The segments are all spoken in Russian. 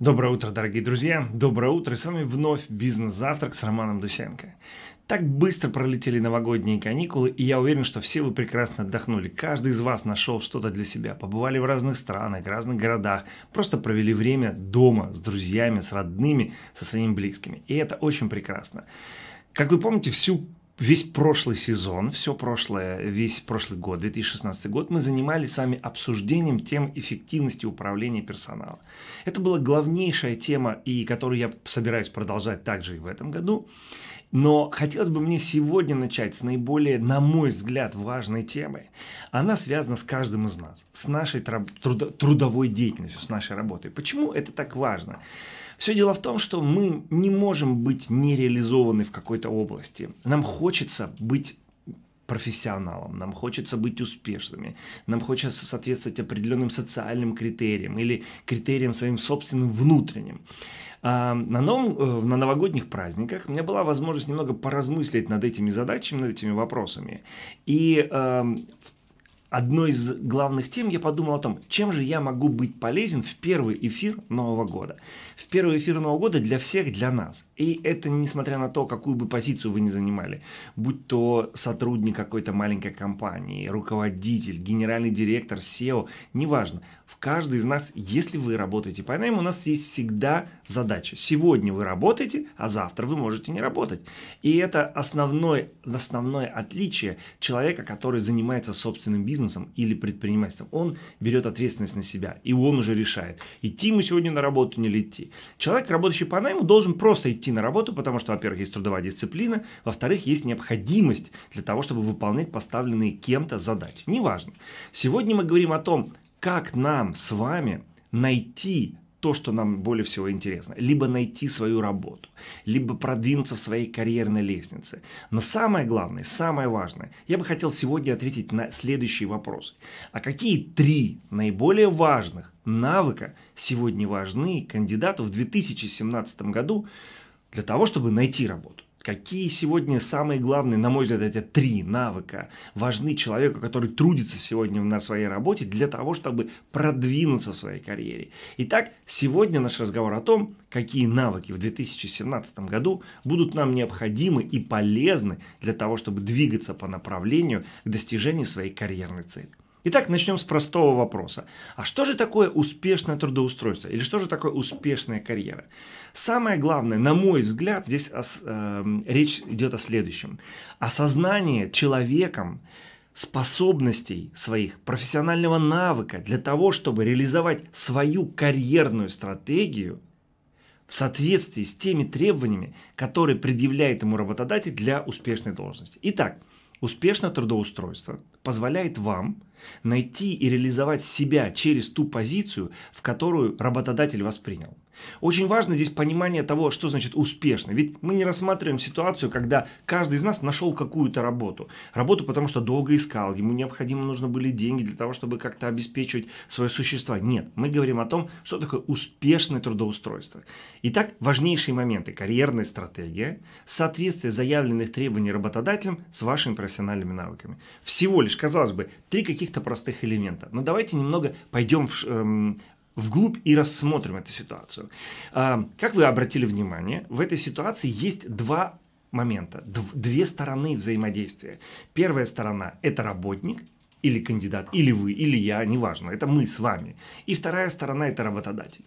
Доброе утро, дорогие друзья! Доброе утро! И с вами вновь «Бизнес-завтрак» с Романом Дусенко. Так быстро пролетели новогодние каникулы, и я уверен, что все вы прекрасно отдохнули. Каждый из вас нашел что-то для себя, побывали в разных странах, в разных городах, просто провели время дома с друзьями, с родными, со своими близкими. И это очень прекрасно. Как вы помните, всю весь прошлый сезон, все прошлое, весь прошлый год, 2016 год, мы занимались сами обсуждением тем эффективности управления персоналом. Это была главнейшая тема, и которую я собираюсь продолжать также и в этом году. Но хотелось бы мне сегодня начать с наиболее, на мой взгляд, важной темы. Она связана с каждым из нас, с нашей трудовой деятельностью, с нашей работой. Почему это так важно? Все дело в том, что мы не можем быть нереализованы в какой-то области. Нам хочется быть профессионалом, нам хочется быть успешными, нам хочется соответствовать определенным социальным критериям или критериям своим собственным внутренним. А, на, новом, э, на новогодних праздниках у меня была возможность немного поразмыслить над этими задачами, над этими вопросами. И э, в одной из главных тем я подумал о том, чем же я могу быть полезен в первый эфир Нового года. В первый эфир Нового года для всех, для нас. И это несмотря на то, какую бы позицию вы ни занимали, будь то сотрудник какой-то маленькой компании, руководитель, генеральный директор, SEO, неважно. В каждый из нас, если вы работаете по найму, у нас есть всегда задача. Сегодня вы работаете, а завтра вы можете не работать. И это основное, основное отличие человека, который занимается собственным бизнесом, бизнесом или предпринимательством, он берет ответственность на себя, и он уже решает, идти ему сегодня на работу, не ли идти. Человек, работающий по найму, должен просто идти на работу, потому что, во-первых, есть трудовая дисциплина, во-вторых, есть необходимость для того, чтобы выполнять поставленные кем-то задачи. Неважно. Сегодня мы говорим о том, как нам с вами найти то, что нам более всего интересно. Либо найти свою работу, либо продвинуться в своей карьерной лестнице. Но самое главное, самое важное, я бы хотел сегодня ответить на следующие вопросы. А какие три наиболее важных навыка сегодня важны кандидату в 2017 году для того, чтобы найти работу? Какие сегодня самые главные, на мой взгляд, эти три навыка важны человеку, который трудится сегодня на своей работе для того, чтобы продвинуться в своей карьере? Итак, сегодня наш разговор о том, какие навыки в 2017 году будут нам необходимы и полезны для того, чтобы двигаться по направлению к достижению своей карьерной цели. Итак, начнем с простого вопроса. А что же такое успешное трудоустройство? Или что же такое успешная карьера? Самое главное, на мой взгляд, здесь ос, э, речь идет о следующем. Осознание человеком способностей своих, профессионального навыка для того, чтобы реализовать свою карьерную стратегию в соответствии с теми требованиями, которые предъявляет ему работодатель для успешной должности. Итак, Успешное трудоустройство позволяет вам найти и реализовать себя через ту позицию, в которую работодатель вас принял – очень важно здесь понимание того, что значит успешно. Ведь мы не рассматриваем ситуацию, когда каждый из нас нашел какую-то работу. Работу, потому что долго искал, ему необходимо нужно были деньги для того, чтобы как-то обеспечивать свое существо. Нет, мы говорим о том, что такое успешное трудоустройство. Итак, важнейшие моменты. Карьерная стратегия, соответствие заявленных требований работодателям с вашими профессиональными навыками. Всего лишь, казалось бы, три каких-то простых элемента. Но давайте немного пойдем в, эм, вглубь и рассмотрим эту ситуацию. А, как вы обратили внимание, в этой ситуации есть два момента, две стороны взаимодействия. Первая сторона – это работник, или кандидат, или вы, или я, неважно, это мы с вами. И вторая сторона – это работодатель.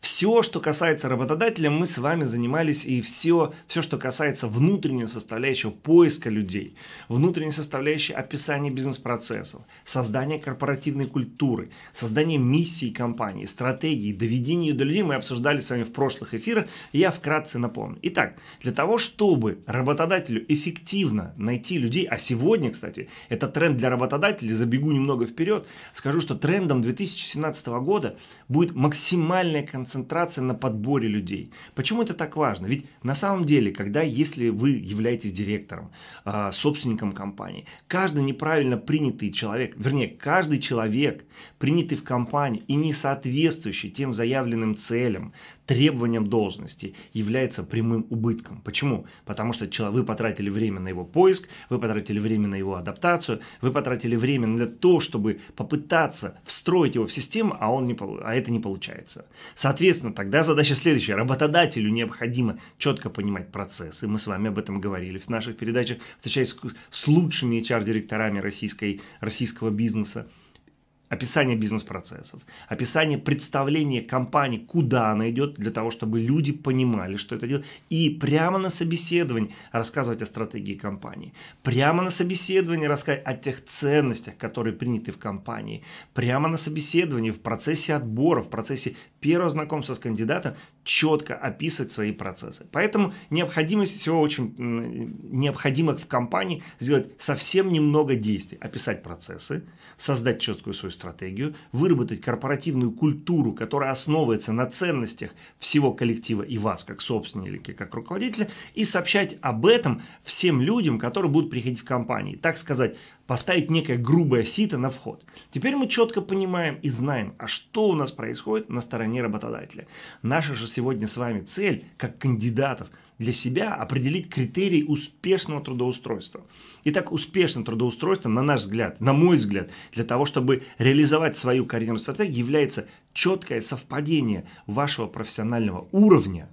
Все, что касается работодателя, мы с вами занимались, и все, все, что касается внутренней составляющей поиска людей, внутренней составляющей описания бизнес-процессов, создания корпоративной культуры, создания миссии компании, стратегии, доведения ее до людей, мы обсуждали с вами в прошлых эфирах, я вкратце напомню. Итак, для того, чтобы работодателю эффективно найти людей, а сегодня, кстати, это тренд для работодателей, забегу немного вперед, скажу, что трендом 2017 года будет максимальная концентрация концентрация на подборе людей. Почему это так важно? Ведь на самом деле, когда, если вы являетесь директором, а, собственником компании, каждый неправильно принятый человек, вернее, каждый человек, принятый в компанию и не соответствующий тем заявленным целям, требованием должности является прямым убытком. Почему? Потому что вы потратили время на его поиск, вы потратили время на его адаптацию, вы потратили время на то, чтобы попытаться встроить его в систему, а, он не, а это не получается. Соответственно, тогда задача следующая. Работодателю необходимо четко понимать процессы. Мы с вами об этом говорили в наших передачах, встречаясь с лучшими HR-директорами российской, российского бизнеса описание бизнес-процессов, описание представления компании, куда она идет, для того, чтобы люди понимали, что это делать, и прямо на собеседовании рассказывать о стратегии компании, прямо на собеседовании рассказывать о тех ценностях, которые приняты в компании, прямо на собеседовании в процессе отбора, в процессе первого знакомства с кандидатом четко описывать свои процессы. Поэтому необходимость всего очень необходимо в компании сделать совсем немного действий, описать процессы, создать четкую свою стратегию, выработать корпоративную культуру, которая основывается на ценностях всего коллектива и вас, как собственника, как руководителя, и сообщать об этом всем людям, которые будут приходить в компанию, Так сказать, поставить некое грубое сито на вход. Теперь мы четко понимаем и знаем, а что у нас происходит на стороне работодателя. Наша же сегодня с вами цель, как кандидатов – для себя определить критерий успешного трудоустройства. Итак, успешное трудоустройство, на наш взгляд, на мой взгляд, для того, чтобы реализовать свою карьерную стратегию, является четкое совпадение вашего профессионального уровня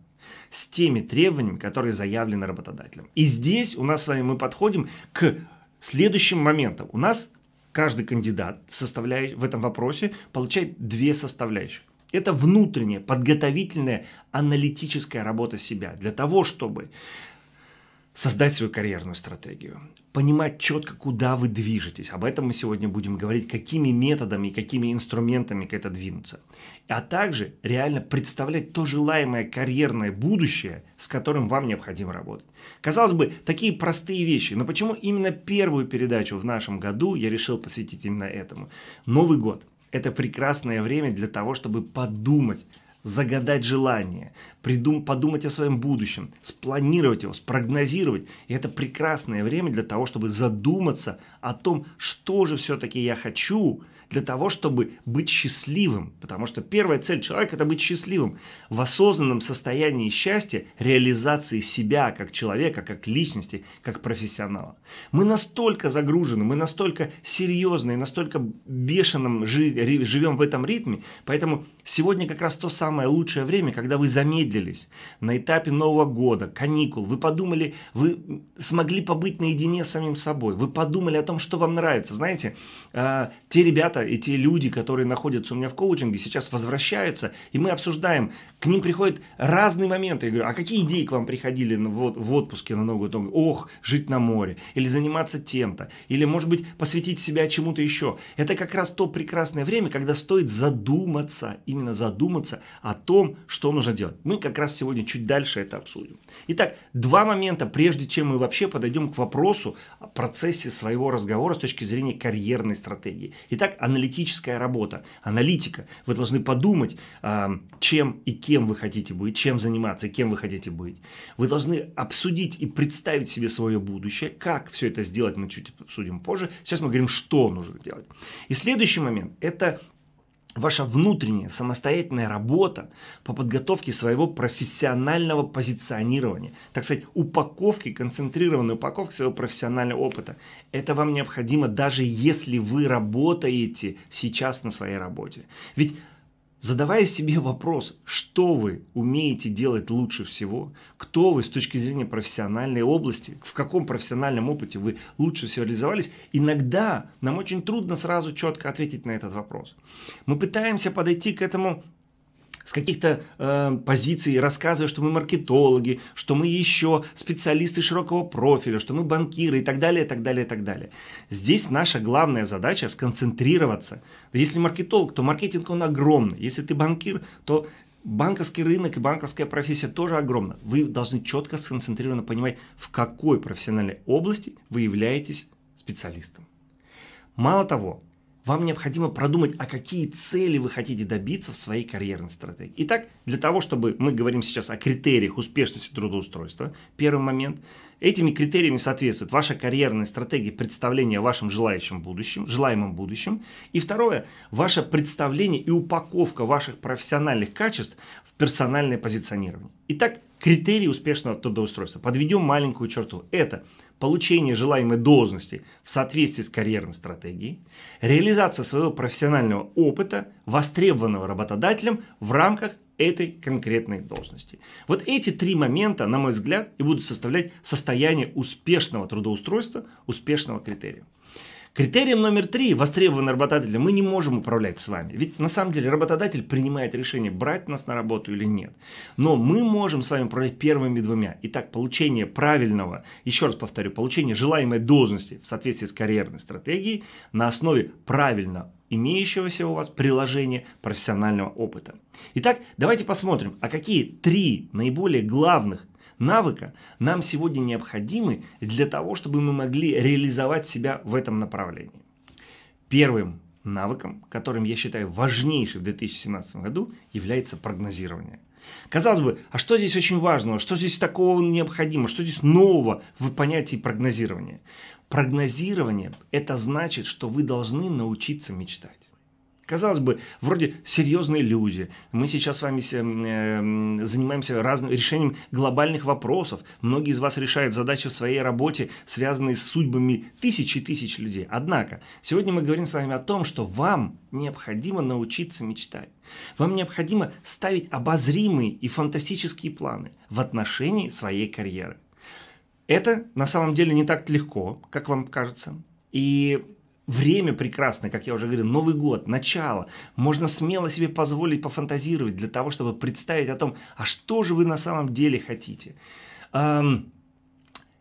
с теми требованиями, которые заявлены работодателем. И здесь у нас с вами мы подходим к следующим моментам. У нас каждый кандидат составляет, в этом вопросе получает две составляющих. Это внутренняя, подготовительная, аналитическая работа себя для того, чтобы создать свою карьерную стратегию, понимать четко, куда вы движетесь. Об этом мы сегодня будем говорить, какими методами и какими инструментами к это двинуться. А также реально представлять то желаемое карьерное будущее, с которым вам необходимо работать. Казалось бы, такие простые вещи, но почему именно первую передачу в нашем году я решил посвятить именно этому? Новый год – это прекрасное время для того, чтобы подумать загадать желание, придум, подумать о своем будущем, спланировать его, спрогнозировать. И это прекрасное время для того, чтобы задуматься о том, что же все-таки я хочу, для того, чтобы быть счастливым. Потому что первая цель человека – это быть счастливым. В осознанном состоянии счастья, реализации себя как человека, как личности, как профессионала. Мы настолько загружены, мы настолько серьезны, настолько бешеным живем в этом ритме, поэтому сегодня как раз то самое, самое лучшее время, когда вы замедлились на этапе Нового года, каникул. Вы подумали, вы смогли побыть наедине с самим собой. Вы подумали о том, что вам нравится. Знаете, э, те ребята и те люди, которые находятся у меня в коучинге, сейчас возвращаются, и мы обсуждаем, к ним приходят разные моменты. Я говорю, а какие идеи к вам приходили в, отпуске на Новый год? Ох, жить на море, или заниматься тем-то, или, может быть, посвятить себя чему-то еще. Это как раз то прекрасное время, когда стоит задуматься, именно задуматься о том, что нужно делать. Мы как раз сегодня чуть дальше это обсудим. Итак, два момента, прежде чем мы вообще подойдем к вопросу о процессе своего разговора с точки зрения карьерной стратегии. Итак, аналитическая работа, аналитика. Вы должны подумать, а, чем и кем вы хотите быть, чем заниматься, кем вы хотите быть. Вы должны обсудить и представить себе свое будущее. Как все это сделать, мы чуть обсудим позже. Сейчас мы говорим, что нужно делать. И следующий момент – это ваша внутренняя самостоятельная работа по подготовке своего профессионального позиционирования, так сказать, упаковки, концентрированной упаковки своего профессионального опыта. Это вам необходимо даже если вы работаете сейчас на своей работе. Ведь задавая себе вопрос, что вы умеете делать лучше всего, кто вы с точки зрения профессиональной области, в каком профессиональном опыте вы лучше всего реализовались, иногда нам очень трудно сразу четко ответить на этот вопрос. Мы пытаемся подойти к этому с каких-то э, позиций, рассказывая, что мы маркетологи, что мы еще специалисты широкого профиля, что мы банкиры и так далее, и так далее, и так далее. Здесь наша главная задача сконцентрироваться. Если маркетолог, то маркетинг он огромный. Если ты банкир, то банковский рынок и банковская профессия тоже огромна. Вы должны четко сконцентрированно понимать, в какой профессиональной области вы являетесь специалистом. Мало того, вам необходимо продумать, а какие цели вы хотите добиться в своей карьерной стратегии. Итак, для того, чтобы мы говорим сейчас о критериях успешности трудоустройства, первый момент, этими критериями соответствует ваша карьерная стратегия представления о вашем желающем будущем, желаемом будущем. И второе, ваше представление и упаковка ваших профессиональных качеств в персональное позиционирование. Итак, критерии успешного трудоустройства. Подведем маленькую черту. Это – получение желаемой должности в соответствии с карьерной стратегией, реализация своего профессионального опыта, востребованного работодателем в рамках этой конкретной должности. Вот эти три момента, на мой взгляд, и будут составлять состояние успешного трудоустройства, успешного критерия. Критерием номер три – востребованный работодатель. Мы не можем управлять с вами. Ведь на самом деле работодатель принимает решение, брать нас на работу или нет. Но мы можем с вами управлять первыми двумя. Итак, получение правильного, еще раз повторю, получение желаемой должности в соответствии с карьерной стратегией на основе правильно имеющегося у вас приложения профессионального опыта. Итак, давайте посмотрим, а какие три наиболее главных навыка нам сегодня необходимы для того, чтобы мы могли реализовать себя в этом направлении. Первым навыком, которым я считаю важнейшим в 2017 году, является прогнозирование. Казалось бы, а что здесь очень важного, что здесь такого необходимо, что здесь нового в понятии прогнозирования? Прогнозирование – это значит, что вы должны научиться мечтать. Казалось бы, вроде серьезные люди. Мы сейчас с вами э, занимаемся разным решением глобальных вопросов. Многие из вас решают задачи в своей работе, связанные с судьбами тысяч и тысяч людей. Однако, сегодня мы говорим с вами о том, что вам необходимо научиться мечтать. Вам необходимо ставить обозримые и фантастические планы в отношении своей карьеры. Это на самом деле не так легко, как вам кажется. И Время прекрасное, как я уже говорил, Новый год, начало. Можно смело себе позволить пофантазировать для того, чтобы представить о том, а что же вы на самом деле хотите.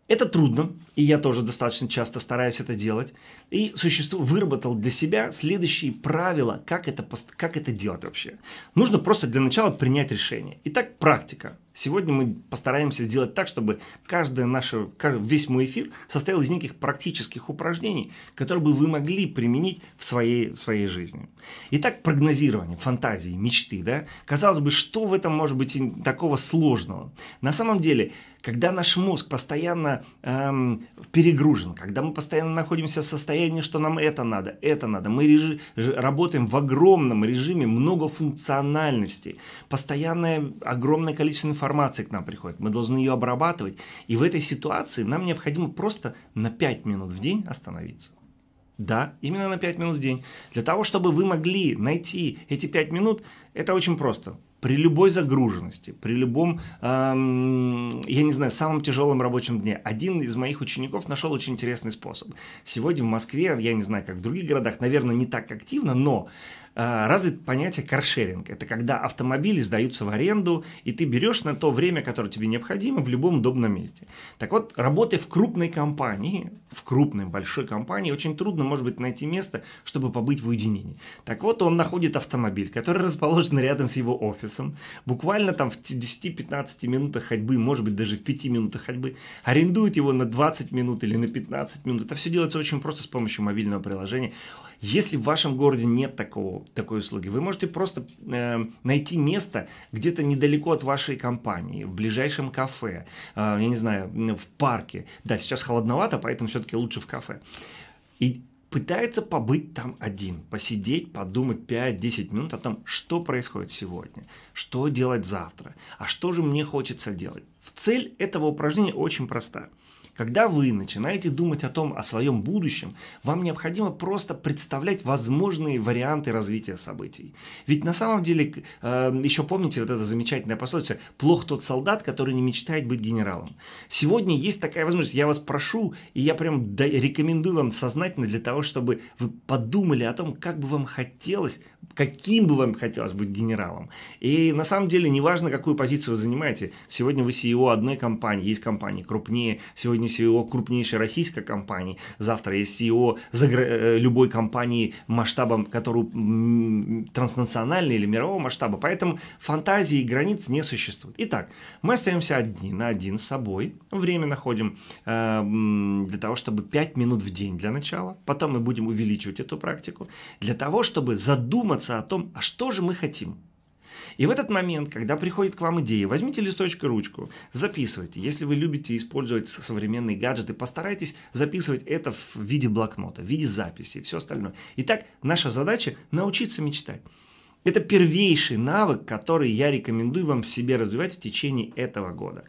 Это трудно, и я тоже достаточно часто стараюсь это делать. И существу выработал для себя следующие правила, как это, как это делать вообще. Нужно просто для начала принять решение. Итак, практика. Сегодня мы постараемся сделать так, чтобы каждая наша, весь мой эфир состоял из неких практических упражнений, которые бы вы могли применить в своей, в своей жизни. Итак, прогнозирование, фантазии, мечты. Да? Казалось бы, что в этом может быть такого сложного? На самом деле, когда наш мозг постоянно эм, перегружен, когда мы постоянно находимся в состоянии, что нам это надо, это надо, мы режи, работаем в огромном режиме многофункциональности, постоянное огромное количество информации к нам приходит, мы должны ее обрабатывать, и в этой ситуации нам необходимо просто на 5 минут в день остановиться. Да, именно на 5 минут в день. Для того, чтобы вы могли найти эти 5 минут, это очень просто при любой загруженности, при любом, эм, я не знаю, самом тяжелом рабочем дне. Один из моих учеников нашел очень интересный способ. Сегодня в Москве, я не знаю, как в других городах, наверное, не так активно, но э, а, развит понятие каршеринг. Это когда автомобили сдаются в аренду, и ты берешь на то время, которое тебе необходимо, в любом удобном месте. Так вот, работая в крупной компании, в крупной большой компании, очень трудно, может быть, найти место, чтобы побыть в уединении. Так вот, он находит автомобиль, который расположен рядом с его офисом офисом, буквально там в 10-15 минутах ходьбы, может быть даже в 5 минутах ходьбы, арендует его на 20 минут или на 15 минут. Это все делается очень просто с помощью мобильного приложения. Если в вашем городе нет такого, такой услуги, вы можете просто э, найти место где-то недалеко от вашей компании, в ближайшем кафе, э, я не знаю, в парке. Да, сейчас холодновато, поэтому все-таки лучше в кафе. И пытается побыть там один, посидеть, подумать 5-10 минут о том, что происходит сегодня, что делать завтра, а что же мне хочется делать. В цель этого упражнения очень проста – когда вы начинаете думать о том, о своем будущем, вам необходимо просто представлять возможные варианты развития событий. Ведь на самом деле, эм, еще помните вот это замечательное пословица «плох тот солдат, который не мечтает быть генералом». Сегодня есть такая возможность. Я вас прошу, и я прям рекомендую вам сознательно для того, чтобы вы подумали о том, как бы вам хотелось, каким бы вам хотелось быть генералом. И на самом деле, неважно, какую позицию вы занимаете, сегодня вы CEO одной компании, есть компании крупнее, сегодня сегодня CEO крупнейшей российской компании, завтра есть CEO загр... Э, любой компании масштабом, которую транснациональной или мирового масштаба. Поэтому фантазии и границ не существует. Итак, мы остаемся одни на один с собой. Время находим э, для того, чтобы 5 минут в день для начала. Потом мы будем увеличивать эту практику. Для того, чтобы задуматься о том, а что же мы хотим. И в этот момент, когда приходит к вам идея, возьмите листочек и ручку, записывайте. Если вы любите использовать современные гаджеты, постарайтесь записывать это в виде блокнота, в виде записи и все остальное. Итак, наша задача научиться мечтать. Это первейший навык, который я рекомендую вам в себе развивать в течение этого года.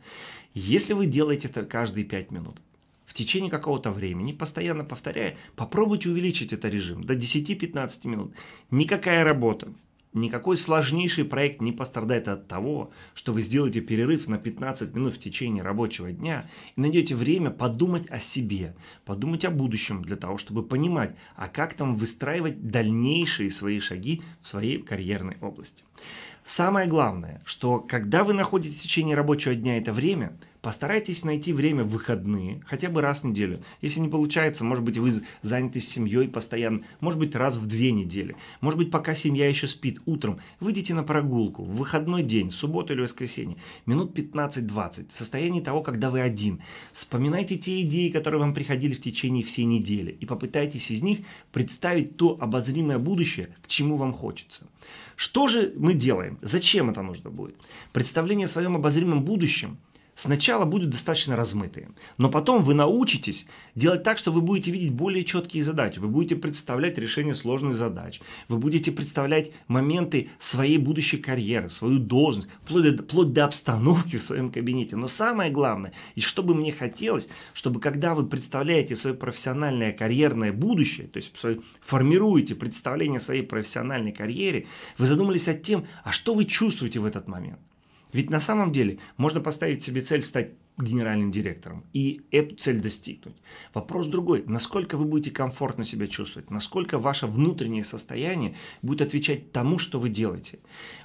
Если вы делаете это каждые 5 минут, в течение какого-то времени, постоянно повторяя, попробуйте увеличить этот режим до 10-15 минут. Никакая работа, Никакой сложнейший проект не пострадает от того, что вы сделаете перерыв на 15 минут в течение рабочего дня и найдете время подумать о себе, подумать о будущем для того, чтобы понимать, а как там выстраивать дальнейшие свои шаги в своей карьерной области. Самое главное, что когда вы находите в течение рабочего дня это время, Постарайтесь найти время в выходные, хотя бы раз в неделю. Если не получается, может быть, вы заняты семьей постоянно, может быть, раз в две недели. Может быть, пока семья еще спит, утром выйдите на прогулку в выходной день, в субботу или воскресенье, минут 15-20, в состоянии того, когда вы один. Вспоминайте те идеи, которые вам приходили в течение всей недели, и попытайтесь из них представить то обозримое будущее, к чему вам хочется. Что же мы делаем? Зачем это нужно будет? Представление о своем обозримом будущем сначала будут достаточно размытые, но потом вы научитесь делать так, что вы будете видеть более четкие задачи, вы будете представлять решение сложных задач, вы будете представлять моменты своей будущей карьеры, свою должность, вплоть до, вплоть до обстановки в своем кабинете. Но самое главное, и что бы мне хотелось, чтобы когда вы представляете свое профессиональное карьерное будущее, то есть формируете представление своей профессиональной карьере, вы задумались о тем, а что вы чувствуете в этот момент. Ведь на самом деле можно поставить себе цель стать генеральным директором и эту цель достигнуть. Вопрос другой, насколько вы будете комфортно себя чувствовать, насколько ваше внутреннее состояние будет отвечать тому, что вы делаете.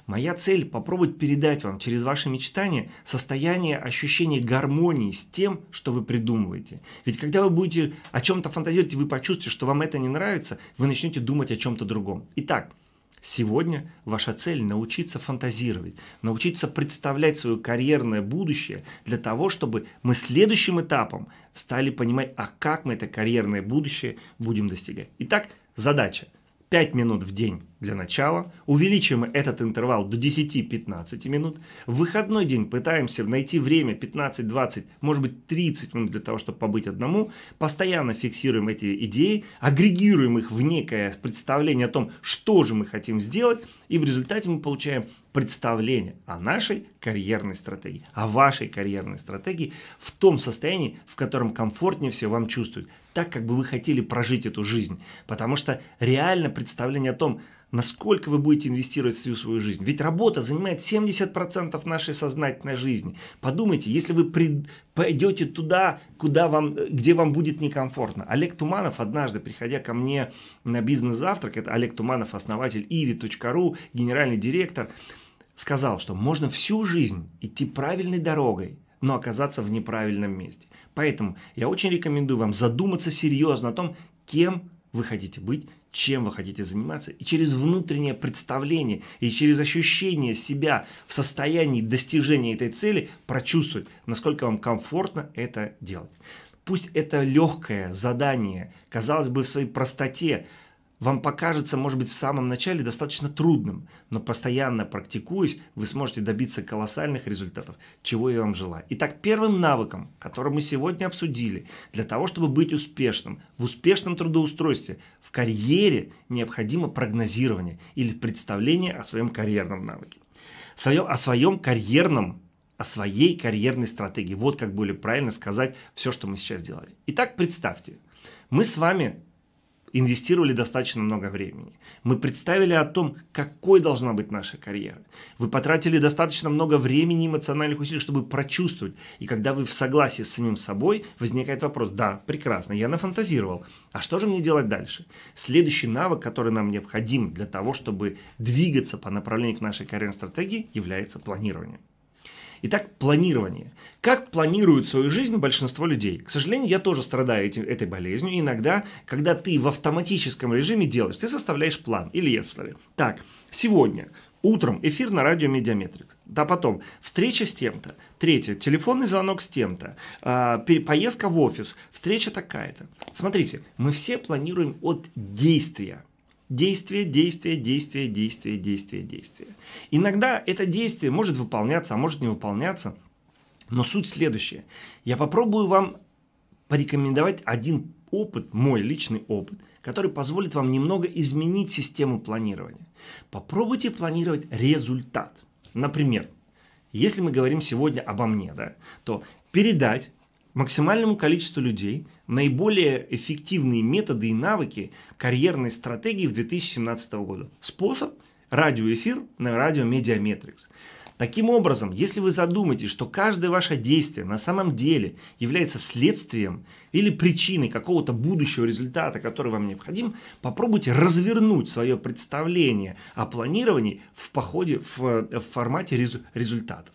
Моя цель – попробовать передать вам через ваши мечтания состояние, ощущение гармонии с тем, что вы придумываете. Ведь когда вы будете о чем-то фантазировать и вы почувствуете, что вам это не нравится, вы начнете думать о чем-то другом. Итак, Сегодня ваша цель – научиться фантазировать, научиться представлять свое карьерное будущее для того, чтобы мы следующим этапом стали понимать, а как мы это карьерное будущее будем достигать. Итак, задача – 5 минут в день для начала, увеличим этот интервал до 10-15 минут, в выходной день пытаемся найти время 15-20, может быть 30 минут для того, чтобы побыть одному, постоянно фиксируем эти идеи, агрегируем их в некое представление о том, что же мы хотим сделать, и в результате мы получаем представление о нашей карьерной стратегии, о вашей карьерной стратегии в том состоянии, в котором комфортнее все вам чувствует так, как бы вы хотели прожить эту жизнь. Потому что реально представление о том, насколько вы будете инвестировать всю свою жизнь. Ведь работа занимает 70% нашей сознательной жизни. Подумайте, если вы при... пойдете туда, куда вам, где вам будет некомфортно. Олег Туманов однажды, приходя ко мне на бизнес-завтрак, это Олег Туманов, основатель ivi.ru, генеральный директор, сказал, что можно всю жизнь идти правильной дорогой, но оказаться в неправильном месте. Поэтому я очень рекомендую вам задуматься серьезно о том, кем вы хотите быть, чем вы хотите заниматься, и через внутреннее представление, и через ощущение себя в состоянии достижения этой цели прочувствовать, насколько вам комфортно это делать. Пусть это легкое задание, казалось бы, в своей простоте, вам покажется, может быть, в самом начале достаточно трудным, но постоянно практикуясь, вы сможете добиться колоссальных результатов, чего я вам желаю. Итак, первым навыком, который мы сегодня обсудили, для того, чтобы быть успешным, в успешном трудоустройстве, в карьере необходимо прогнозирование или представление о своем карьерном навыке. О своем, о своем карьерном о своей карьерной стратегии. Вот как более правильно сказать все, что мы сейчас делали. Итак, представьте, мы с вами инвестировали достаточно много времени. Мы представили о том, какой должна быть наша карьера. Вы потратили достаточно много времени и эмоциональных усилий, чтобы прочувствовать. И когда вы в согласии с самим собой, возникает вопрос, да, прекрасно, я нафантазировал, а что же мне делать дальше? Следующий навык, который нам необходим для того, чтобы двигаться по направлению к нашей карьерной стратегии, является планированием. Итак, планирование. Как планируют свою жизнь большинство людей? К сожалению, я тоже страдаю этим, этой болезнью. Иногда, когда ты в автоматическом режиме делаешь, ты составляешь план. Или я составляю. Так, сегодня Утром эфир на радио Медиаметрик. Да потом встреча с тем-то. Третье, телефонный звонок с тем-то. Э, поездка в офис. Встреча такая-то. Смотрите, мы все планируем от действия. Действие, действие, действие, действие, действие, действие. Иногда это действие может выполняться, а может не выполняться. Но суть следующая. Я попробую вам порекомендовать один опыт, мой личный опыт, который позволит вам немного изменить систему планирования. Попробуйте планировать результат. Например, если мы говорим сегодня обо мне, да, то передать максимальному количеству людей наиболее эффективные методы и навыки карьерной стратегии в 2017 году. Способ – радиоэфир на радио Медиаметрикс. Таким образом, если вы задумаете, что каждое ваше действие на самом деле является следствием или причиной какого-то будущего результата, который вам необходим, попробуйте развернуть свое представление о планировании в походе в, э, в формате результатов.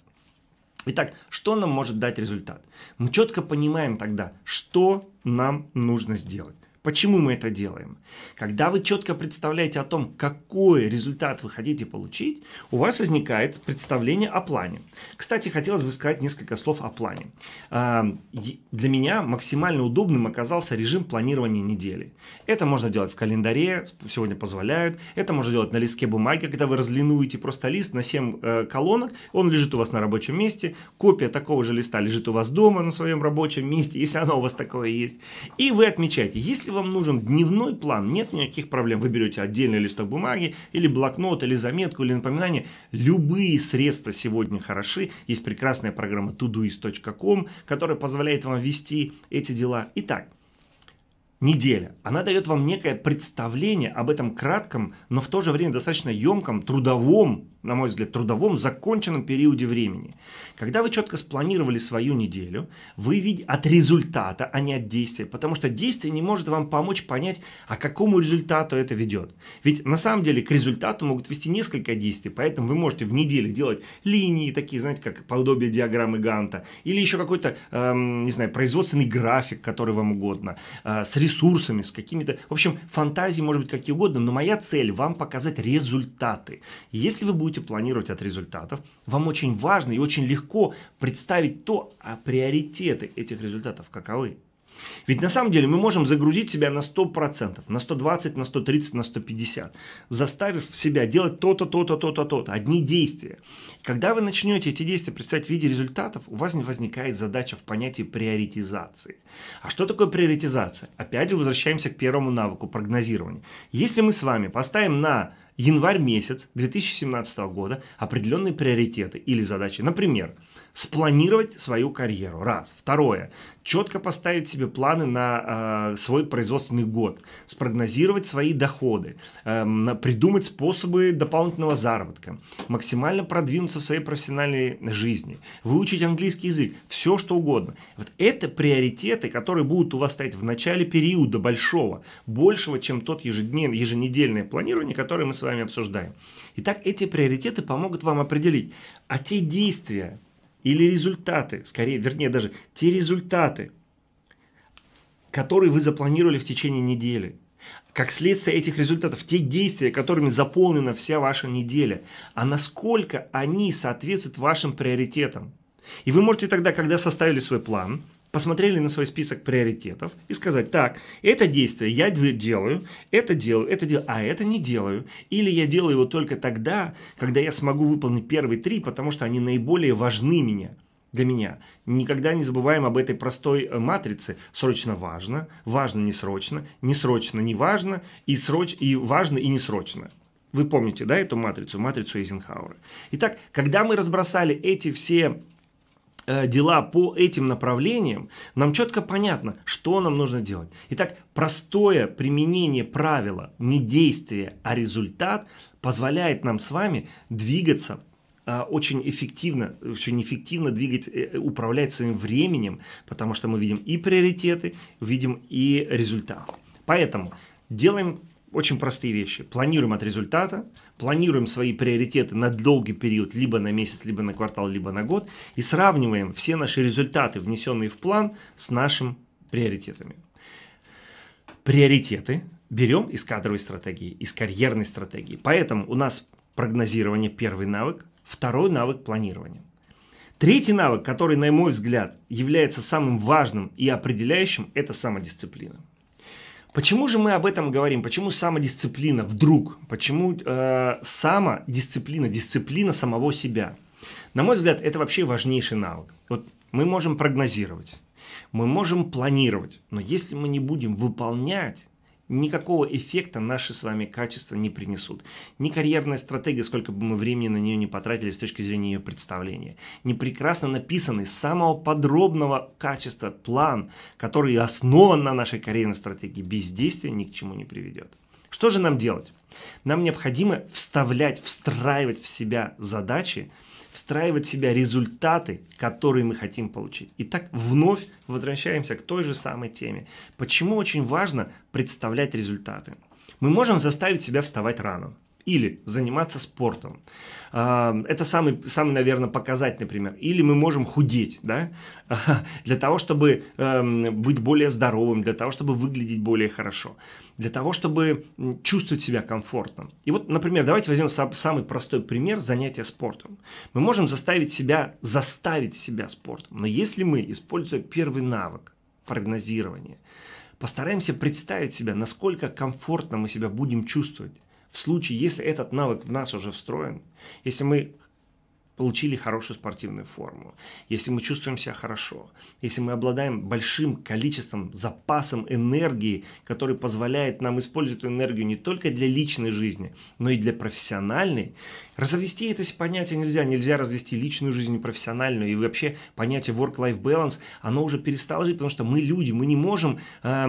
Итак, что нам может дать результат? Мы четко понимаем тогда, что нам нужно сделать. Почему мы это делаем? Когда вы четко представляете о том, какой результат вы хотите получить, у вас возникает представление о плане. Кстати, хотелось бы сказать несколько слов о плане. А, для меня максимально удобным оказался режим планирования недели. Это можно делать в календаре, сегодня позволяют. Это можно делать на листке бумаги, когда вы разлинуете просто лист на 7 э, колонок. Он лежит у вас на рабочем месте. Копия такого же листа лежит у вас дома на своем рабочем месте, если оно у вас такое есть. И вы отмечаете, если если вам нужен дневной план, нет никаких проблем. Вы берете отдельный листок бумаги, или блокнот, или заметку, или напоминание. Любые средства сегодня хороши. Есть прекрасная программа todoist.com, которая позволяет вам вести эти дела. Итак, неделя. Она дает вам некое представление об этом кратком, но в то же время достаточно емком, трудовом на мой взгляд, трудовом законченном периоде времени. Когда вы четко спланировали свою неделю, вы видите от результата, а не от действия, потому что действие не может вам помочь понять, а какому результату это ведет. Ведь на самом деле к результату могут вести несколько действий, поэтому вы можете в неделю делать линии такие, знаете, как подобие диаграммы Ганта, или еще какой-то, эм, не знаю, производственный график, который вам угодно, э, с ресурсами, с какими-то, в общем, фантазии, может быть, какие угодно, но моя цель вам показать результаты. Если вы будете будете планировать от результатов, вам очень важно и очень легко представить то, а приоритеты этих результатов каковы. Ведь на самом деле мы можем загрузить себя на 100%, на 120, на 130, на 150, заставив себя делать то-то, то-то, то-то, то-то, одни действия. Когда вы начнете эти действия представить в виде результатов, у вас не возникает задача в понятии приоритизации. А что такое приоритизация? Опять же возвращаемся к первому навыку прогнозирования. Если мы с вами поставим на январь месяц 2017 года определенные приоритеты или задачи. Например, спланировать свою карьеру, раз. Второе, четко поставить себе планы на э, свой производственный год, спрогнозировать свои доходы, э, придумать способы дополнительного заработка, максимально продвинуться в своей профессиональной жизни, выучить английский язык, все что угодно. Вот это приоритеты, которые будут у вас стоять в начале периода большого, большего, чем тот ежедневный, еженедельное планирование, которое мы с вами обсуждаем. Итак, эти приоритеты помогут вам определить, а те действия, или результаты, скорее, вернее даже те результаты, которые вы запланировали в течение недели. Как следствие этих результатов, те действия, которыми заполнена вся ваша неделя, а насколько они соответствуют вашим приоритетам. И вы можете тогда, когда составили свой план, посмотрели на свой список приоритетов и сказать, так, это действие я делаю, это делаю, это делаю, а это не делаю. Или я делаю его только тогда, когда я смогу выполнить первые три, потому что они наиболее важны меня для меня. Никогда не забываем об этой простой э, матрице. Срочно важно, важно не срочно, не срочно не важно, и, сроч... и важно и не срочно. Вы помните, да, эту матрицу, матрицу Эйзенхауэра. Итак, когда мы разбросали эти все Э, дела по этим направлениям, нам четко понятно, что нам нужно делать. Итак, простое применение правила не действие, а результат позволяет нам с вами двигаться э, очень эффективно, очень эффективно двигать, э, управлять своим временем, потому что мы видим и приоритеты, видим и результат. Поэтому делаем очень простые вещи. Планируем от результата, планируем свои приоритеты на долгий период, либо на месяц, либо на квартал, либо на год, и сравниваем все наши результаты, внесенные в план, с нашими приоритетами. Приоритеты берем из кадровой стратегии, из карьерной стратегии. Поэтому у нас прогнозирование первый навык, второй навык планирования. Третий навык, который, на мой взгляд, является самым важным и определяющим, это самодисциплина. Почему же мы об этом говорим? Почему самодисциплина вдруг? Почему э, самодисциплина, дисциплина самого себя? На мой взгляд, это вообще важнейший навык. Вот мы можем прогнозировать, мы можем планировать, но если мы не будем выполнять, никакого эффекта наши с вами качества не принесут. Ни карьерная стратегия, сколько бы мы времени на нее не потратили с точки зрения ее представления, ни прекрасно написанный самого подробного качества план, который основан на нашей карьерной стратегии, бездействие ни к чему не приведет. Что же нам делать? Нам необходимо вставлять, встраивать в себя задачи, встраивать в себя результаты, которые мы хотим получить. И так вновь возвращаемся к той же самой теме. Почему очень важно представлять результаты? Мы можем заставить себя вставать рано или заниматься спортом. А, это самый, самый, наверное, показательный пример. Или мы можем худеть, да, для того, чтобы эм, быть более здоровым, для того, чтобы выглядеть более хорошо для того, чтобы чувствовать себя комфортно. И вот, например, давайте возьмем самый простой пример занятия спортом. Мы можем заставить себя заставить себя спортом, но если мы, используя первый навык прогнозирования, постараемся представить себя, насколько комфортно мы себя будем чувствовать в случае, если этот навык в нас уже встроен, если мы получили хорошую спортивную форму, если мы чувствуем себя хорошо, если мы обладаем большим количеством, запасом энергии, который позволяет нам использовать эту энергию не только для личной жизни, но и для профессиональной, развести это понятие нельзя. Нельзя развести личную жизнь и профессиональную. И вообще понятие work-life balance, оно уже перестало жить, потому что мы люди, мы не можем э,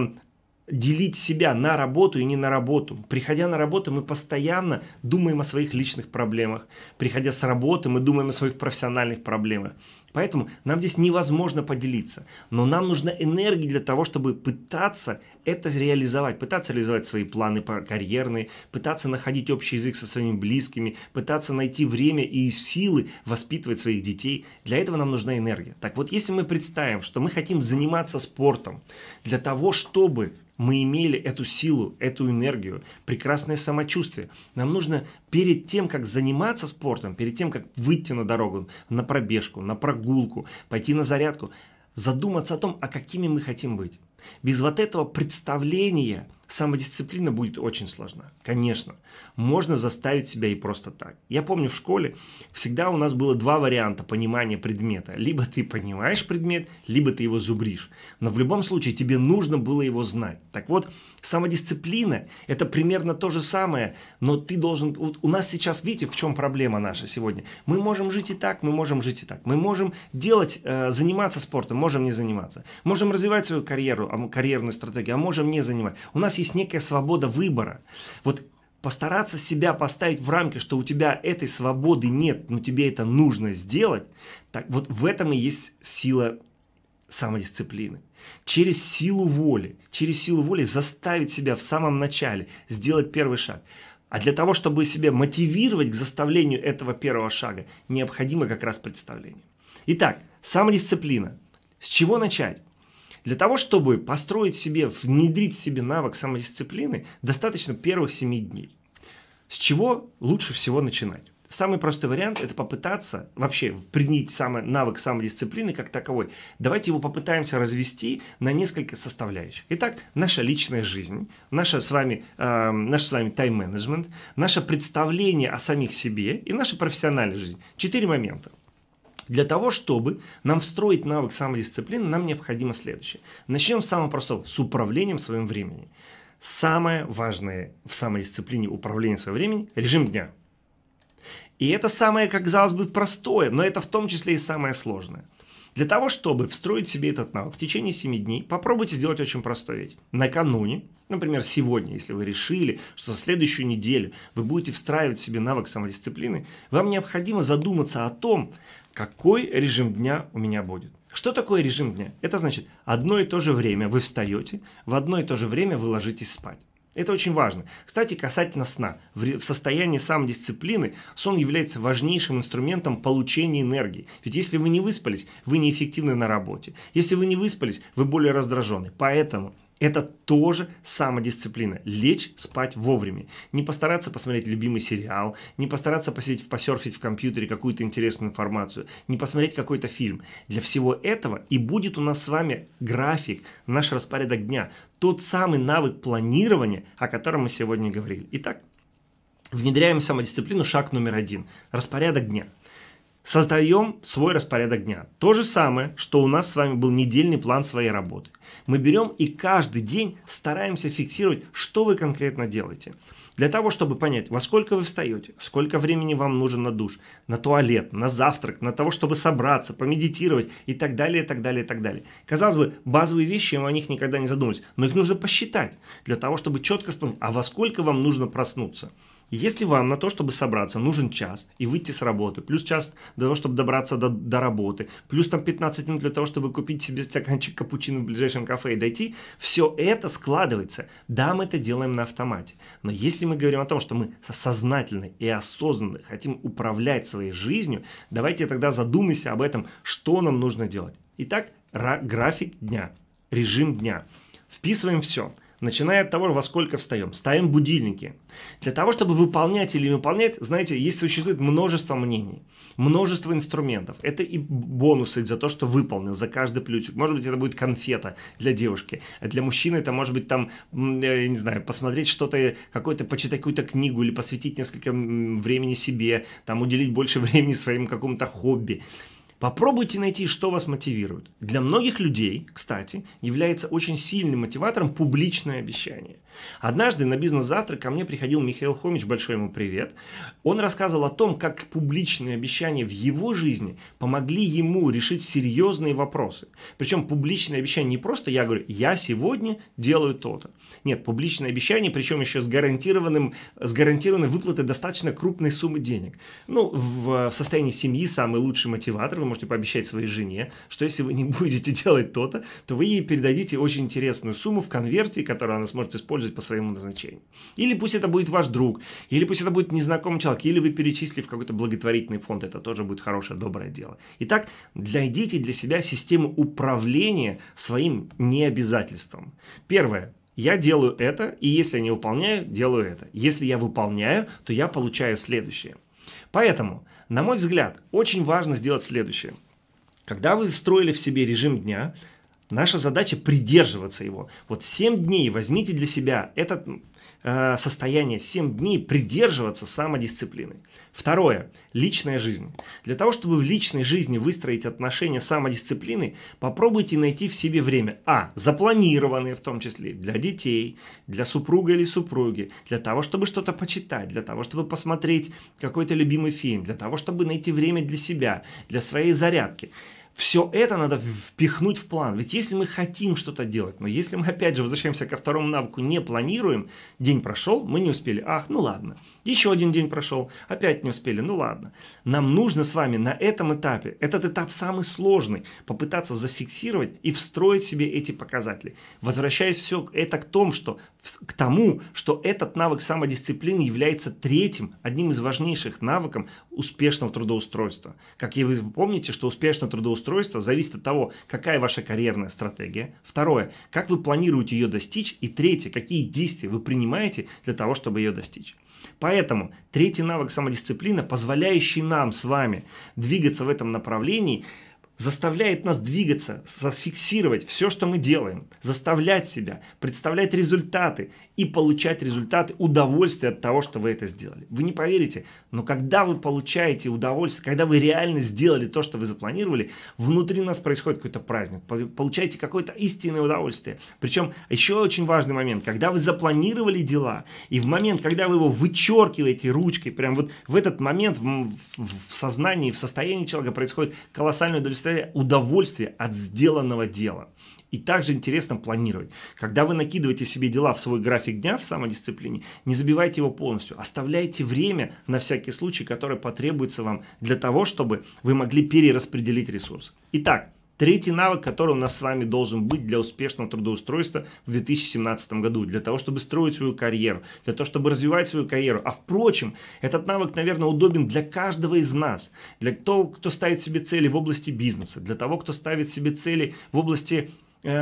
делить себя на работу и не на работу. Приходя на работу, мы постоянно думаем о своих личных проблемах. Приходя с работы, мы думаем о своих профессиональных проблемах. Поэтому нам здесь невозможно поделиться. Но нам нужна энергия для того, чтобы пытаться это реализовать. Пытаться реализовать свои планы карьерные, пытаться находить общий язык со своими близкими, пытаться найти время и силы воспитывать своих детей. Для этого нам нужна энергия. Так вот, если мы представим, что мы хотим заниматься спортом для того, чтобы мы имели эту силу, эту энергию, прекрасное самочувствие. Нам нужно перед тем, как заниматься спортом, перед тем, как выйти на дорогу, на пробежку, на прогулку, пойти на зарядку, задуматься о том, а какими мы хотим быть. Без вот этого представления – самодисциплина будет очень сложна. Конечно, можно заставить себя и просто так. Я помню в школе всегда у нас было два варианта понимания предмета. Либо ты понимаешь предмет, либо ты его зубришь. Но в любом случае тебе нужно было его знать. Так вот, самодисциплина – это примерно то же самое, но ты должен… У нас сейчас, видите, в чем проблема наша сегодня? Мы можем жить и так, мы можем жить и так. Мы можем делать, э, заниматься спортом, можем не заниматься. Можем развивать свою карьеру, а, карьерную стратегию, а можем не занимать. У нас есть некая свобода выбора. Вот постараться себя поставить в рамки, что у тебя этой свободы нет, но тебе это нужно сделать, так вот в этом и есть сила самодисциплины. Через силу воли, через силу воли заставить себя в самом начале сделать первый шаг. А для того, чтобы себя мотивировать к заставлению этого первого шага, необходимо как раз представление. Итак, самодисциплина. С чего начать? Для того, чтобы построить себе, внедрить в себе навык самодисциплины, достаточно первых 7 дней. С чего лучше всего начинать? Самый простой вариант – это попытаться вообще принять самый, навык самодисциплины как таковой. Давайте его попытаемся развести на несколько составляющих. Итак, наша личная жизнь, наша с вами, э, наш с вами тайм-менеджмент, наше представление о самих себе и наша профессиональная жизнь. Четыре момента. Для того, чтобы нам встроить навык самодисциплины, нам необходимо следующее. Начнем с самого простого, с управлением своим временем. Самое важное в самодисциплине управление своим временем – режим дня. И это самое, как казалось бы, простое, но это в том числе и самое сложное. Для того, чтобы встроить себе этот навык в течение 7 дней, попробуйте сделать очень простое: ведь Накануне, например, сегодня, если вы решили, что за следующую неделю вы будете встраивать себе навык самодисциплины, вам необходимо задуматься о том, какой режим дня у меня будет. Что такое режим дня? Это значит, одно и то же время вы встаете, в одно и то же время вы ложитесь спать. Это очень важно. Кстати, касательно сна. В состоянии самодисциплины сон является важнейшим инструментом получения энергии. Ведь если вы не выспались, вы неэффективны на работе. Если вы не выспались, вы более раздражены. Поэтому это тоже самодисциплина. Лечь спать вовремя. Не постараться посмотреть любимый сериал, не постараться посидеть, посерфить в компьютере какую-то интересную информацию, не посмотреть какой-то фильм. Для всего этого и будет у нас с вами график, наш распорядок дня. Тот самый навык планирования, о котором мы сегодня говорили. Итак, внедряем самодисциплину шаг номер один. Распорядок дня – создаем свой распорядок дня. То же самое, что у нас с вами был недельный план своей работы. Мы берем и каждый день стараемся фиксировать, что вы конкретно делаете. Для того, чтобы понять, во сколько вы встаете, сколько времени вам нужен на душ, на туалет, на завтрак, на того, чтобы собраться, помедитировать и так далее, и так далее, и так далее. Казалось бы, базовые вещи, мы о них никогда не задумывались, но их нужно посчитать для того, чтобы четко вспомнить, а во сколько вам нужно проснуться. Если вам на то, чтобы собраться, нужен час и выйти с работы, плюс час для того, чтобы добраться до, до работы, плюс там 15 минут для того, чтобы купить себе стаканчик капучино в ближайшем кафе и дойти, все это складывается. Да, мы это делаем на автомате. Но если мы говорим о том, что мы сознательно и осознанно хотим управлять своей жизнью, давайте тогда задумайся об этом, что нам нужно делать. Итак, график дня, режим дня. Вписываем все начиная от того, во сколько встаем. Ставим будильники. Для того, чтобы выполнять или не выполнять, знаете, есть существует множество мнений, множество инструментов. Это и бонусы за то, что выполнил, за каждый плюсик. Может быть, это будет конфета для девушки. А для мужчины это может быть там, я не знаю, посмотреть что-то, какой-то, почитать какую-то книгу или посвятить несколько времени себе, там уделить больше времени своим какому-то хобби. Попробуйте найти, что вас мотивирует. Для многих людей, кстати, является очень сильным мотиватором публичное обещание – Однажды на бизнес-завтрак ко мне приходил Михаил Хомич, большой ему привет. Он рассказывал о том, как публичные обещания в его жизни помогли ему решить серьезные вопросы. Причем публичные обещания не просто я говорю, я сегодня делаю то-то. Нет, публичные обещания, причем еще с, гарантированным, с гарантированной выплатой достаточно крупной суммы денег. Ну, в, в состоянии семьи самый лучший мотиватор, вы можете пообещать своей жене, что если вы не будете делать то-то, то вы ей передадите очень интересную сумму в конверте, которую она сможет использовать использовать по своему назначению. Или пусть это будет ваш друг, или пусть это будет незнакомый человек, или вы перечислили в какой-то благотворительный фонд, это тоже будет хорошее, доброе дело. Итак, найдите для себя систему управления своим необязательством. Первое. Я делаю это, и если я не выполняю, делаю это. Если я выполняю, то я получаю следующее. Поэтому, на мой взгляд, очень важно сделать следующее. Когда вы встроили в себе режим дня, Наша задача придерживаться его. Вот 7 дней возьмите для себя это э, состояние, 7 дней придерживаться самодисциплины. Второе. Личная жизнь. Для того, чтобы в личной жизни выстроить отношения самодисциплины, попробуйте найти в себе время. А. Запланированные в том числе для детей, для супруга или супруги, для того, чтобы что-то почитать, для того, чтобы посмотреть какой-то любимый фильм, для того, чтобы найти время для себя, для своей зарядки. Все это надо впихнуть в план. Ведь если мы хотим что-то делать, но если мы опять же возвращаемся ко второму навыку, не планируем, день прошел, мы не успели. Ах, ну ладно. Еще один день прошел, опять не успели, ну ладно. Нам нужно с вами на этом этапе, этот этап самый сложный, попытаться зафиксировать и встроить себе эти показатели. Возвращаясь все это к тому, что к тому, что этот навык самодисциплины является третьим, одним из важнейших навыков успешного трудоустройства. Как и вы помните, что успешное трудоустройство зависит от того, какая ваша карьерная стратегия. Второе, как вы планируете ее достичь. И третье, какие действия вы принимаете для того, чтобы ее достичь. Поэтому третий навык самодисциплина, позволяющий нам с вами двигаться в этом направлении – заставляет нас двигаться, зафиксировать все, что мы делаем, заставлять себя, представлять результаты и получать результаты удовольствия от того, что вы это сделали. Вы не поверите, но когда вы получаете удовольствие, когда вы реально сделали то, что вы запланировали, внутри нас происходит какой-то праздник, получаете какое-то истинное удовольствие. Причем еще очень важный момент, когда вы запланировали дела, и в момент, когда вы его вычеркиваете ручкой, прям вот в этот момент в, в сознании, в состоянии человека происходит колоссальное удовольствие получая удовольствие от сделанного дела. И также интересно планировать. Когда вы накидываете себе дела в свой график дня в самодисциплине, не забивайте его полностью. Оставляйте время на всякий случай, который потребуется вам для того, чтобы вы могли перераспределить ресурс. Итак, Третий навык, который у нас с вами должен быть для успешного трудоустройства в 2017 году, для того, чтобы строить свою карьеру, для того, чтобы развивать свою карьеру. А впрочем, этот навык, наверное, удобен для каждого из нас, для того, кто ставит себе цели в области бизнеса, для того, кто ставит себе цели в области э,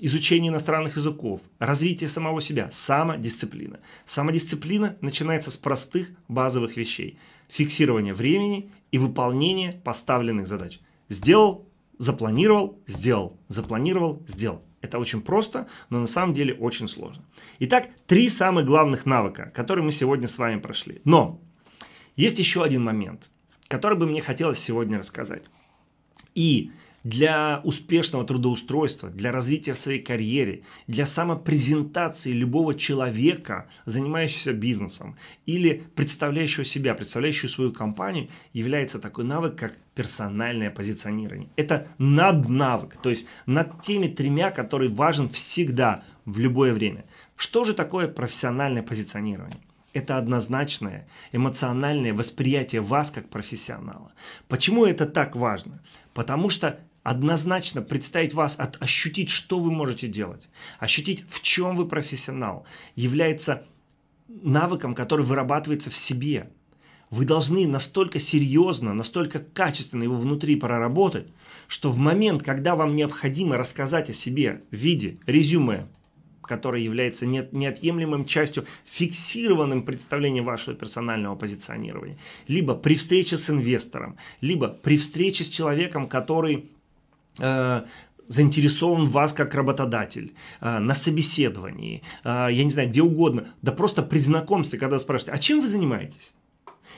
изучение иностранных языков, развитие самого себя, самодисциплина. Самодисциплина начинается с простых базовых вещей. Фиксирование времени и выполнение поставленных задач. Сделал Запланировал, сделал, запланировал, сделал. Это очень просто, но на самом деле очень сложно. Итак, три самых главных навыка, которые мы сегодня с вами прошли. Но есть еще один момент, который бы мне хотелось сегодня рассказать. И для успешного трудоустройства, для развития в своей карьере, для самопрезентации любого человека, занимающегося бизнесом или представляющего себя, представляющего свою компанию, является такой навык, как персональное позиционирование. Это наднавык, то есть над теми тремя, которые важен всегда, в любое время. Что же такое профессиональное позиционирование? Это однозначное эмоциональное восприятие вас как профессионала. Почему это так важно? Потому что однозначно представить вас, от, ощутить, что вы можете делать, ощутить, в чем вы профессионал, является навыком, который вырабатывается в себе. Вы должны настолько серьезно, настолько качественно его внутри проработать, что в момент, когда вам необходимо рассказать о себе в виде резюме, которое является неотъемлемым частью фиксированным представлением вашего персонального позиционирования, либо при встрече с инвестором, либо при встрече с человеком, который Э, заинтересован в вас как работодатель, э, на собеседовании, э, я не знаю, где угодно, да просто при знакомстве, когда спрашиваете, а чем вы занимаетесь?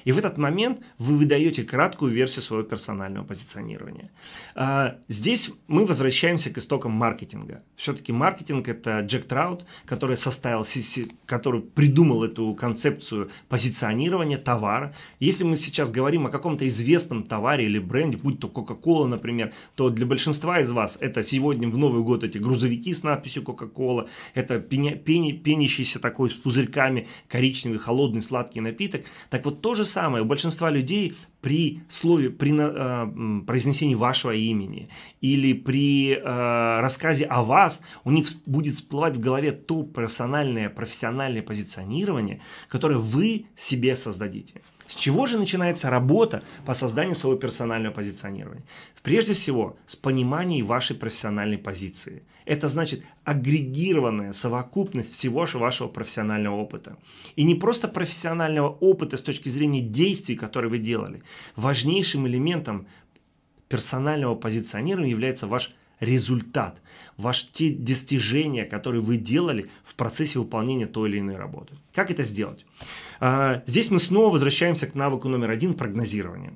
И в этот момент вы выдаете краткую версию своего персонального позиционирования. А, здесь мы возвращаемся к истокам маркетинга. Все-таки маркетинг – это Джек Траут, который составил, который придумал эту концепцию позиционирования товара. Если мы сейчас говорим о каком-то известном товаре или бренде, будь то Coca-Cola, например, то для большинства из вас это сегодня в Новый год эти грузовики с надписью Coca-Cola, это пеня, пени, пенящийся такой с пузырьками коричневый холодный сладкий напиток. Так вот, тоже самое у большинства людей при слове, при э, произнесении вашего имени или при э, рассказе о вас, у них будет всплывать в голове то персональное, профессиональное позиционирование, которое вы себе создадите. С чего же начинается работа по созданию своего персонального позиционирования? Прежде всего, с понимания вашей профессиональной позиции. Это значит агрегированная совокупность всего вашего профессионального опыта. И не просто профессионального опыта с точки зрения действий, которые вы делали. Важнейшим элементом персонального позиционирования является ваш результат, ваши те достижения, которые вы делали в процессе выполнения той или иной работы. Как это сделать? А, здесь мы снова возвращаемся к навыку номер один – прогнозирование.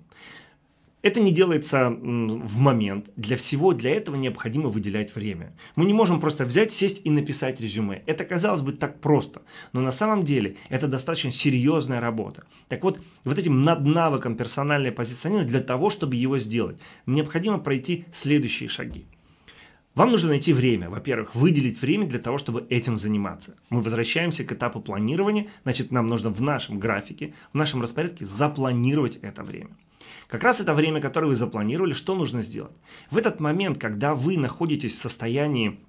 Это не делается в момент. Для всего для этого необходимо выделять время. Мы не можем просто взять, сесть и написать резюме. Это, казалось бы, так просто. Но на самом деле это достаточно серьезная работа. Так вот, вот этим над навыком персональное позиционирование для того, чтобы его сделать, необходимо пройти следующие шаги. Вам нужно найти время, во-первых, выделить время для того, чтобы этим заниматься. Мы возвращаемся к этапу планирования, значит, нам нужно в нашем графике, в нашем распорядке запланировать это время. Как раз это время, которое вы запланировали, что нужно сделать? В этот момент, когда вы находитесь в состоянии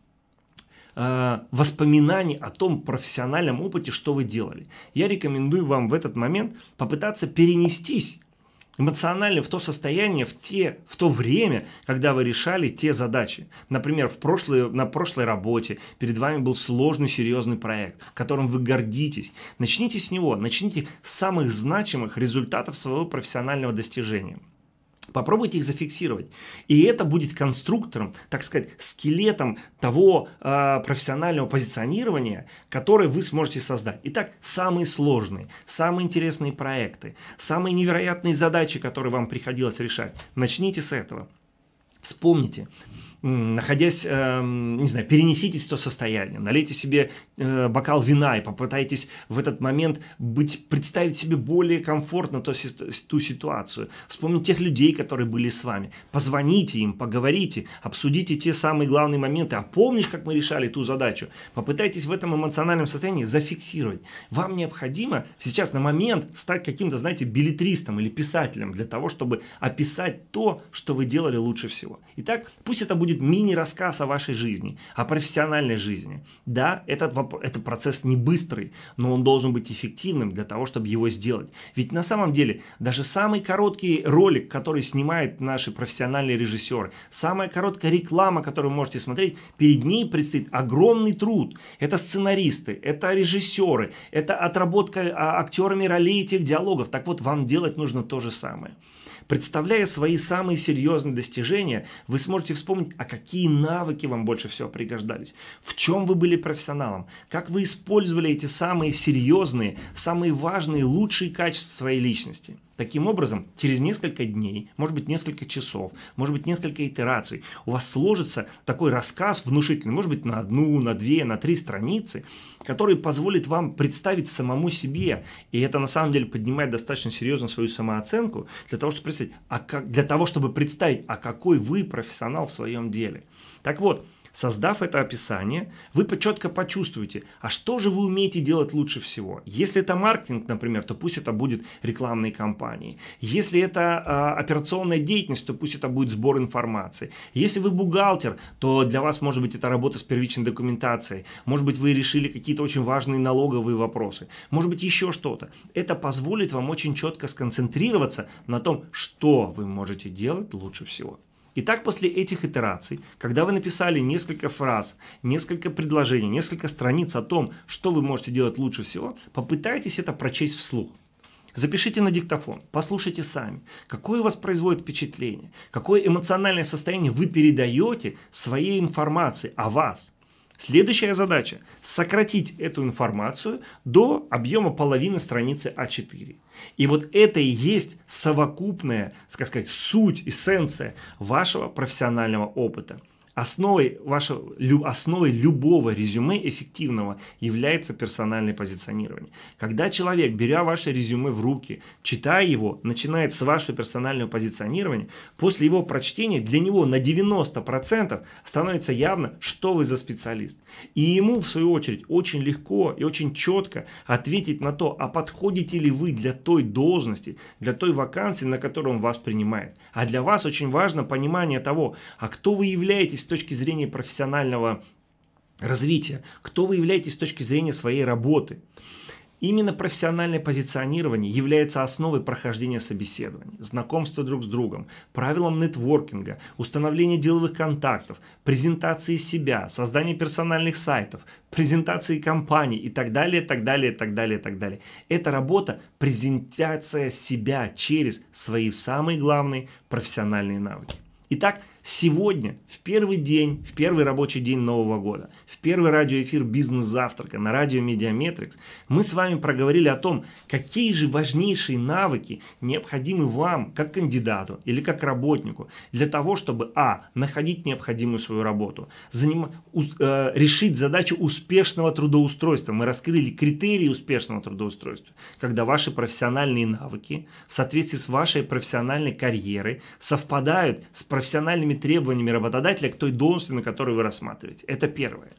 э, воспоминаний о том профессиональном опыте, что вы делали, я рекомендую вам в этот момент попытаться перенестись эмоционально в то состояние, в, те, в то время, когда вы решали те задачи. Например, в прошлой, на прошлой работе перед вами был сложный, серьезный проект, которым вы гордитесь. Начните с него, начните с самых значимых результатов своего профессионального достижения. Попробуйте их зафиксировать. И это будет конструктором, так сказать, скелетом того э, профессионального позиционирования, которое вы сможете создать. Итак, самые сложные, самые интересные проекты, самые невероятные задачи, которые вам приходилось решать. Начните с этого. Вспомните, находясь, эм, не знаю, перенеситесь в то состояние, налейте себе э, бокал вина и попытайтесь в этот момент быть, представить себе более комфортно то ту ситуацию. Вспомните тех людей, которые были с вами. Позвоните им, поговорите, обсудите те самые главные моменты. А помнишь, как мы решали ту задачу? Попытайтесь в этом эмоциональном состоянии зафиксировать. Вам необходимо сейчас на момент стать каким-то, знаете, билетристом или писателем для того, чтобы описать то, что вы делали лучше всего. Итак, пусть это будет будет мини-рассказ о вашей жизни, о профессиональной жизни. Да, этот, вопрос, этот процесс не быстрый, но он должен быть эффективным для того, чтобы его сделать. Ведь на самом деле даже самый короткий ролик, который снимают наши профессиональные режиссеры, самая короткая реклама, которую вы можете смотреть, перед ней предстоит огромный труд. Это сценаристы, это режиссеры, это отработка а, актерами ролей этих диалогов. Так вот, вам делать нужно то же самое. Представляя свои самые серьезные достижения, вы сможете вспомнить, а какие навыки вам больше всего пригождались, в чем вы были профессионалом, как вы использовали эти самые серьезные, самые важные, лучшие качества своей личности – Таким образом, через несколько дней, может быть, несколько часов, может быть, несколько итераций, у вас сложится такой рассказ внушительный, может быть, на одну, на две, на три страницы, который позволит вам представить самому себе, и это на самом деле поднимает достаточно серьезно свою самооценку, для того, чтобы представить, а как, для того, чтобы представить, а какой вы профессионал в своем деле. Так вот, Создав это описание, вы четко почувствуете, а что же вы умеете делать лучше всего. Если это маркетинг, например, то пусть это будет рекламные кампании. Если это э, операционная деятельность, то пусть это будет сбор информации. Если вы бухгалтер, то для вас может быть это работа с первичной документацией. Может быть, вы решили какие-то очень важные налоговые вопросы. Может быть, еще что-то. Это позволит вам очень четко сконцентрироваться на том, что вы можете делать лучше всего. Итак, после этих итераций, когда вы написали несколько фраз, несколько предложений, несколько страниц о том, что вы можете делать лучше всего, попытайтесь это прочесть вслух. Запишите на диктофон, послушайте сами, какое у вас производит впечатление, какое эмоциональное состояние вы передаете своей информации о вас. Следующая задача – сократить эту информацию до объема половины страницы А4. И вот это и есть совокупная, так сказать, суть, эссенция вашего профессионального опыта. Основой, вашего, лю, основой любого резюме эффективного является персональное позиционирование. Когда человек, беря ваше резюме в руки, читая его, начинает с вашего персонального позиционирования, после его прочтения для него на 90% становится явно, что вы за специалист. И ему, в свою очередь, очень легко и очень четко ответить на то, а подходите ли вы для той должности, для той вакансии, на которую он вас принимает. А для вас очень важно понимание того, а кто вы являетесь, являетесь с точки зрения профессионального развития, кто вы являетесь с точки зрения своей работы. Именно профессиональное позиционирование является основой прохождения собеседований, знакомства друг с другом, правилам нетворкинга, установления деловых контактов, презентации себя, создания персональных сайтов, презентации компании и так далее, так далее, так далее, так далее. Это работа – презентация себя через свои самые главные профессиональные навыки. Итак, Сегодня, в первый день, в первый рабочий день Нового года, в первый радиоэфир «Бизнес-завтрака» на радио «Медиаметрикс» мы с вами проговорили о том, какие же важнейшие навыки необходимы вам, как кандидату или как работнику, для того, чтобы, а, находить необходимую свою работу, заним... у... э, решить задачу успешного трудоустройства. Мы раскрыли критерии успешного трудоустройства, когда ваши профессиональные навыки в соответствии с вашей профессиональной карьерой совпадают с профессиональными требованиями работодателя к той должности, на которую вы рассматриваете. Это первое.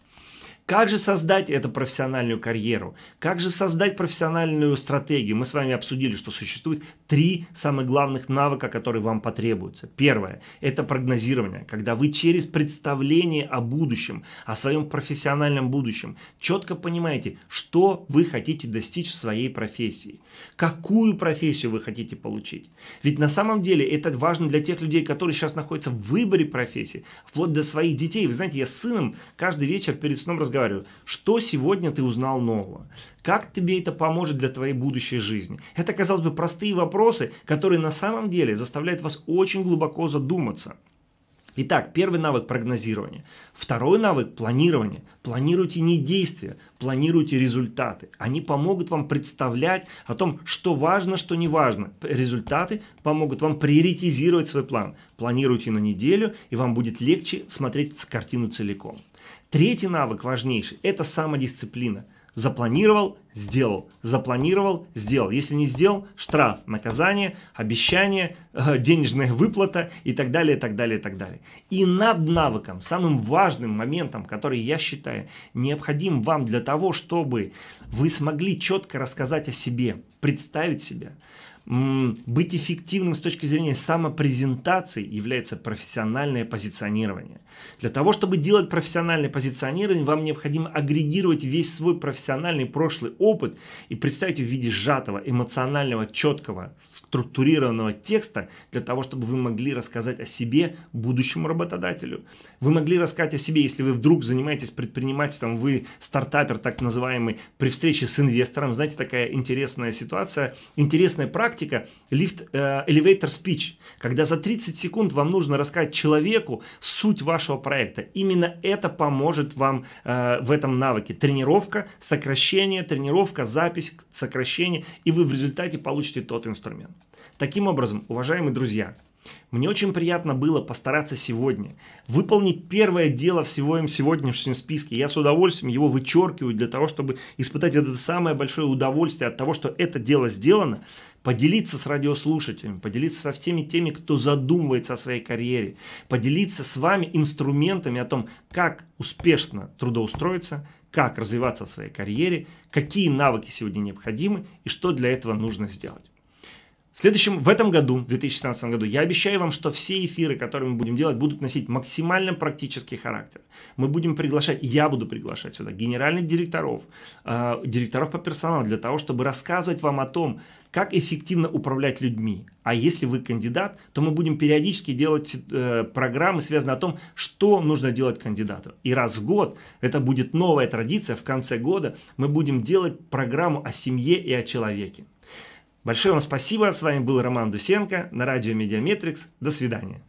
Как же создать эту профессиональную карьеру? Как же создать профессиональную стратегию? Мы с вами обсудили, что существует три самых главных навыка, которые вам потребуются. Первое – это прогнозирование, когда вы через представление о будущем, о своем профессиональном будущем, четко понимаете, что вы хотите достичь в своей профессии, какую профессию вы хотите получить. Ведь на самом деле это важно для тех людей, которые сейчас находятся в выборе профессии, вплоть до своих детей. Вы знаете, я с сыном каждый вечер перед сном разговариваю разговариваю. Что сегодня ты узнал нового? Как тебе это поможет для твоей будущей жизни? Это, казалось бы, простые вопросы, которые на самом деле заставляют вас очень глубоко задуматься. Итак, первый навык – прогнозирования, Второй навык – планирования. Планируйте не действия, планируйте результаты. Они помогут вам представлять о том, что важно, что не важно. Результаты помогут вам приоритизировать свой план. Планируйте на неделю, и вам будет легче смотреть картину целиком. Третий навык важнейший – это самодисциплина. Запланировал, сделал. Запланировал, сделал. Если не сделал, штраф, наказание, обещание, э, денежная выплата и так далее, так далее, так далее. И над навыком, самым важным моментом, который я считаю необходим вам для того, чтобы вы смогли четко рассказать о себе, представить себя, быть эффективным с точки зрения самопрезентации является профессиональное позиционирование. Для того, чтобы делать профессиональное позиционирование, вам необходимо агрегировать весь свой профессиональный прошлый опыт и представить его в виде сжатого, эмоционального, четкого, структурированного текста для того, чтобы вы могли рассказать о себе будущему работодателю. Вы могли рассказать о себе, если вы вдруг занимаетесь предпринимательством, вы стартапер так называемый, при встрече с инвестором, знаете, такая интересная ситуация, интересная практика, практика лифт э, elevator speech, когда за 30 секунд вам нужно рассказать человеку суть вашего проекта. Именно это поможет вам э, в этом навыке. Тренировка, сокращение, тренировка, запись, сокращение, и вы в результате получите тот инструмент. Таким образом, уважаемые друзья, мне очень приятно было постараться сегодня выполнить первое дело всего им сегодняшнем списке. Я с удовольствием его вычеркиваю для того, чтобы испытать это самое большое удовольствие от того, что это дело сделано, поделиться с радиослушателями, поделиться со всеми теми, кто задумывается о своей карьере, поделиться с вами инструментами о том, как успешно трудоустроиться, как развиваться в своей карьере, какие навыки сегодня необходимы и что для этого нужно сделать. В следующем, в этом году, в 2016 году, я обещаю вам, что все эфиры, которые мы будем делать, будут носить максимально практический характер. Мы будем приглашать, я буду приглашать сюда генеральных директоров, э, директоров по персоналу, для того, чтобы рассказывать вам о том, как эффективно управлять людьми. А если вы кандидат, то мы будем периодически делать э, программы, связанные о том, что нужно делать кандидату. И раз в год, это будет новая традиция, в конце года мы будем делать программу о семье и о человеке. Большое вам спасибо. С вами был Роман Дусенко на радио Медиаметрикс. До свидания.